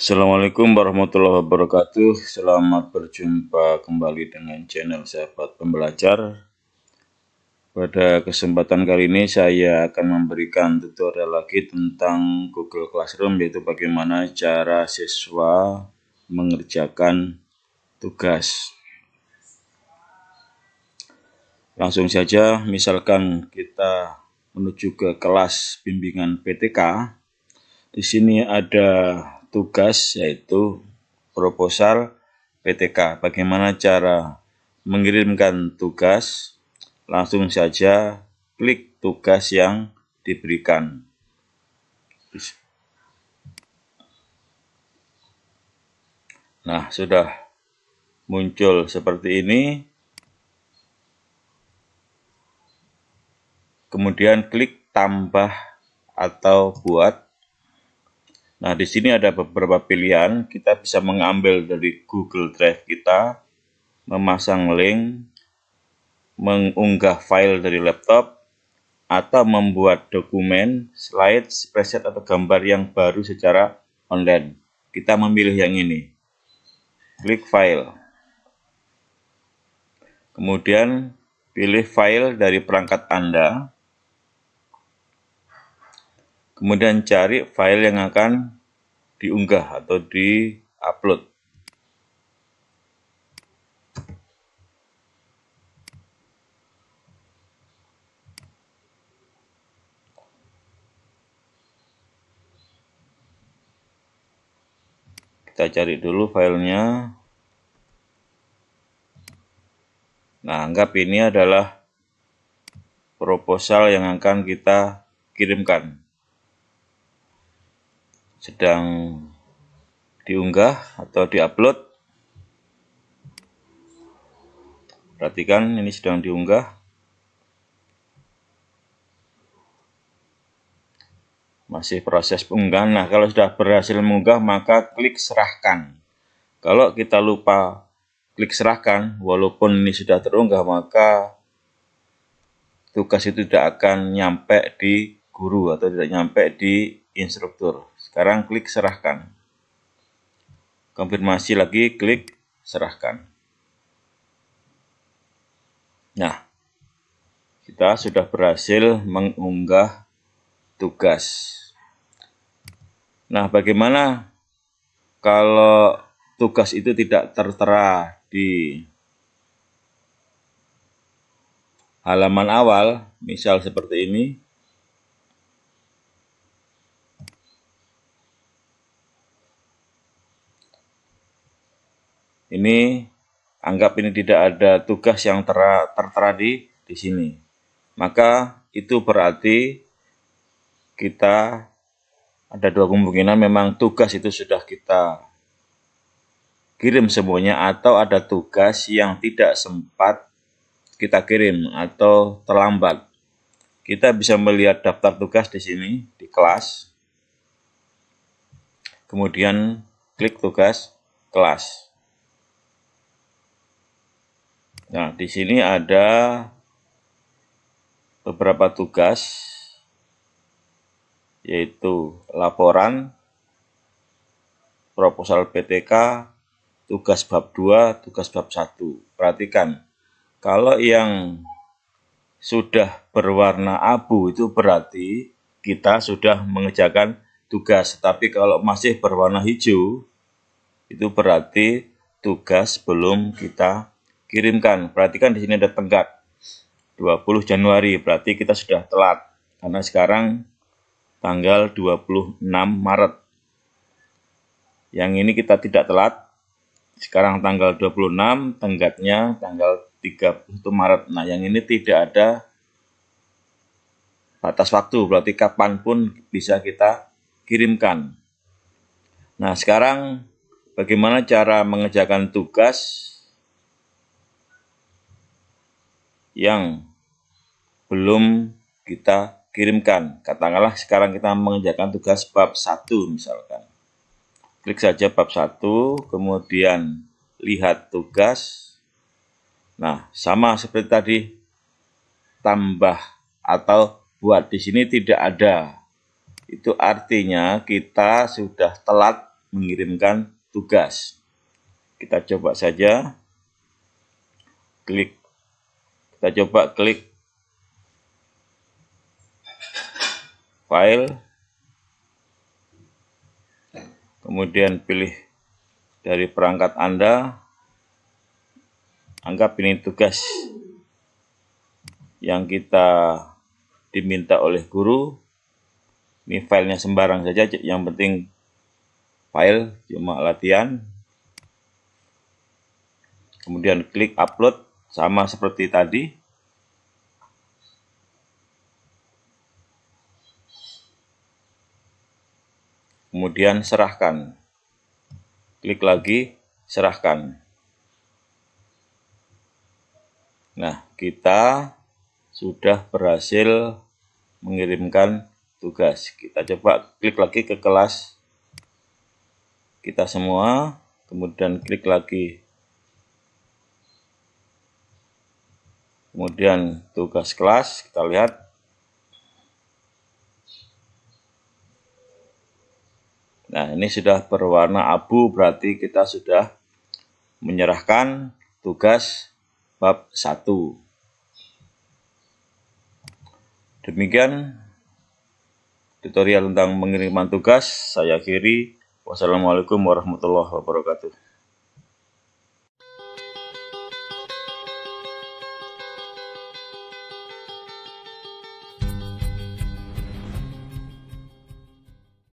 Assalamualaikum warahmatullahi wabarakatuh Selamat berjumpa kembali dengan channel sahabat pembelajar Pada kesempatan kali ini saya akan memberikan tutorial lagi tentang Google Classroom Yaitu bagaimana cara siswa mengerjakan tugas Langsung saja misalkan kita menuju ke kelas bimbingan PTK di sini ada tugas yaitu proposal PTK. Bagaimana cara mengirimkan tugas? Langsung saja klik tugas yang diberikan. Nah, sudah muncul seperti ini. Kemudian klik tambah atau buat Nah, di sini ada beberapa pilihan. Kita bisa mengambil dari Google Drive kita, memasang link, mengunggah file dari laptop, atau membuat dokumen, slide, preset atau gambar yang baru secara online. Kita memilih yang ini. Klik file. Kemudian, pilih file dari perangkat Anda kemudian cari file yang akan diunggah atau di-upload. Kita cari dulu filenya. Nah, anggap ini adalah proposal yang akan kita kirimkan sedang diunggah atau diupload perhatikan ini sedang diunggah masih proses pengunggahan nah kalau sudah berhasil mengunggah maka klik serahkan kalau kita lupa klik serahkan walaupun ini sudah terunggah maka tugas itu tidak akan nyampe di guru atau tidak nyampe di instruktur sekarang klik serahkan. Konfirmasi lagi, klik serahkan. Nah, kita sudah berhasil mengunggah tugas. Nah, bagaimana kalau tugas itu tidak tertera di halaman awal, misal seperti ini, Ini anggap ini tidak ada tugas yang ter tertera di di sini. Maka itu berarti kita ada dua kemungkinan memang tugas itu sudah kita kirim semuanya atau ada tugas yang tidak sempat kita kirim atau terlambat. Kita bisa melihat daftar tugas di sini di kelas. Kemudian klik tugas kelas. Nah, di sini ada beberapa tugas yaitu laporan, proposal PTK, tugas bab 2, tugas bab 1. Perhatikan, kalau yang sudah berwarna abu itu berarti kita sudah mengejarkan tugas. Tapi kalau masih berwarna hijau, itu berarti tugas belum kita kirimkan. Perhatikan di sini ada tenggat. 20 Januari, berarti kita sudah telat. Karena sekarang tanggal 26 Maret. Yang ini kita tidak telat. Sekarang tanggal 26, tenggatnya tanggal 31 Maret. Nah, yang ini tidak ada batas waktu, berarti kapan pun bisa kita kirimkan. Nah, sekarang bagaimana cara mengerjakan tugas yang belum kita kirimkan. Katakanlah sekarang kita mengerjakan tugas bab 1 misalkan. Klik saja bab 1, kemudian lihat tugas. Nah, sama seperti tadi tambah atau buat di sini tidak ada. Itu artinya kita sudah telat mengirimkan tugas. Kita coba saja klik kita coba klik file, kemudian pilih dari perangkat Anda, anggap ini tugas yang kita diminta oleh guru, ini filenya sembarang saja, yang penting file, cuma latihan, kemudian klik upload, sama seperti tadi, kemudian serahkan. Klik lagi, serahkan. Nah, kita sudah berhasil mengirimkan tugas. Kita coba klik lagi ke kelas kita semua, kemudian klik lagi Kemudian tugas kelas kita lihat Nah, ini sudah berwarna abu berarti kita sudah menyerahkan tugas bab 1. Demikian tutorial tentang pengiriman tugas. Saya akhiri. Wassalamualaikum warahmatullahi wabarakatuh.